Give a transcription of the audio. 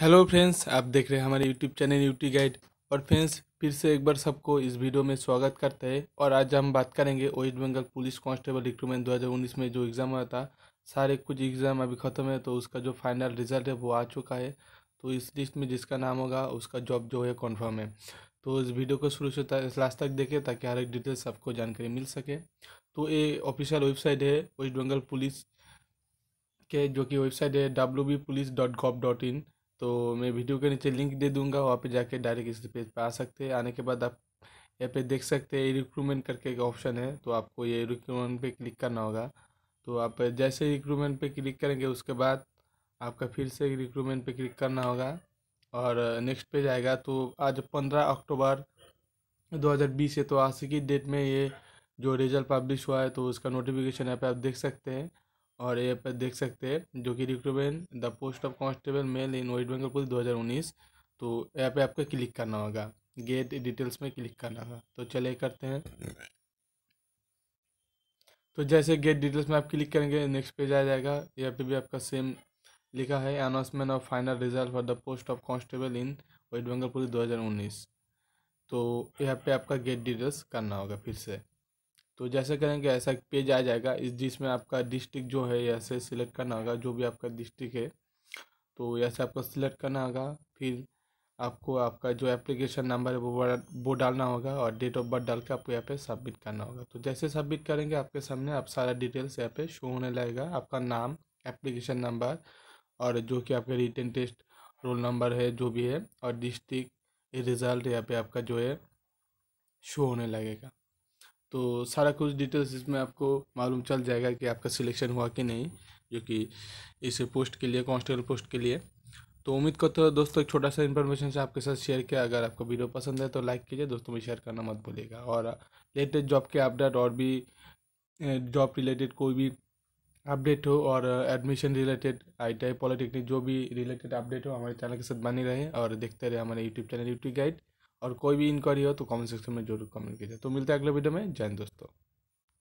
hello friends आप देख रहे हैं हमारे यूट्यूब चैनल यूटी गाइड और फ्रेंड्स फिर से एक बार सबको इस वीडियो में स्वागत करते हैं और आज हम बात करेंगे West Bengal police constable recruitment 2019 में जो एग्ज़ाम हुआ था सारे कुछ एग्ज़ाम अभी ख़त्म है तो उसका जो फाइनल रिजल्ट है वो आ चुका है तो इस लिस्ट में जिसका नाम होगा उसका जॉब जो है कन्फर्म है तो इस वीडियो को शुरू से लास्ट तक देखें ताकि हर एक डिटेल्स सबको जानकारी मिल सके तो ये ऑफिशियल वेबसाइट है वेस्ट बंगाल पुलिस के जो कि वेबसाइट है W B police dot gov dot in तो मैं वीडियो के नीचे लिंक दे दूंगा वहाँ पे जाके डायरेक्ट इस पेज पे आ सकते हैं आने के बाद आप यहाँ पे देख सकते हैं रिक्रूटमेंट करके एक ऑप्शन है तो आपको ये रिक्रूटमेंट पे क्लिक करना होगा तो आप जैसे रिक्रूटमेंट पे क्लिक करेंगे उसके बाद आपका फिर से रिक्रूटमेंट पे क्लिक करना होगा और नेक्स्ट पेज आएगा तो आज पंद्रह अक्टूबर दो है तो आज की डेट में ये जो रिजल्ट पब्लिश हुआ है तो उसका नोटिफिकेशन यहाँ पर आप देख सकते हैं और ये पर देख सकते हैं जो कि recruitment the post of constable male in West Bengal police 2019 तो यहाँ पे आपको क्लिक करना होगा गेट डिटेल्स में क्लिक करना होगा तो चले करते हैं तो जैसे गेट डिटेल्स में आप क्लिक करेंगे नेक्स्ट पेज आ जाएगा यहाँ पे भी आपका सेम लिखा है announcement of final result for the post of constable in West Bengal police दो तो यहाँ पे आपका गेट डिटेल्स करना होगा फिर से तो जैसे करेंगे ऐसा एक पेज आ जाएगा इस जिसमें आपका डिस्ट्रिक्ट जो है ऐसे सिलेक्ट करना होगा जो भी आपका डिस्ट्रिक्ट है तो ऐसे आपको सिलेक्ट करना होगा फिर आपको आपका जो एप्लीकेशन नंबर है वो वो डालना होगा और डेट ऑफ बर्थ डाल के आपको यहाँ पे सबमिट करना होगा तो जैसे सबमिट करेंगे आपके सामने आप सारा डिटेल्स यहाँ पे शो होने लगेगा आपका नाम एप्लीकेशन नंबर और जो कि आपके रिटर्न टेस्ट रोल नंबर है जो भी है और डिस्ट्रिक्ट रिज़ल्ट यहाँ पे आपका जो है शो होने लगेगा तो सारा कुछ डिटेल्स इसमें आपको मालूम चल जाएगा कि आपका सिलेक्शन हुआ कि नहीं जो कि इस पोस्ट के लिए कॉन्स्टेबल पोस्ट के लिए तो उम्मीद करते हो दोस्तों एक छोटा सा इन्फॉर्मेशन से आपके साथ शेयर किया अगर आपको वीडियो पसंद है तो लाइक कीजिए दोस्तों में शेयर करना मत भूलिएगा और लेटेस्ट जॉब के अपडेट और भी जॉब रिलेटेड कोई भी अपडेट हो और admission related I T polytechnic जो भी रिलेटेड अपडेट हो हमारे चैनल के साथ बने रहे और देखते रहे हमारे यूट्यूब चैनल यूट्यूब गाइड और कोई भी इंक्वायरी हो तो कमेंट सेक्शन में जरूर कमेंट कीजिए तो मिलते हैं अगले वीडियो में जैन दोस्तों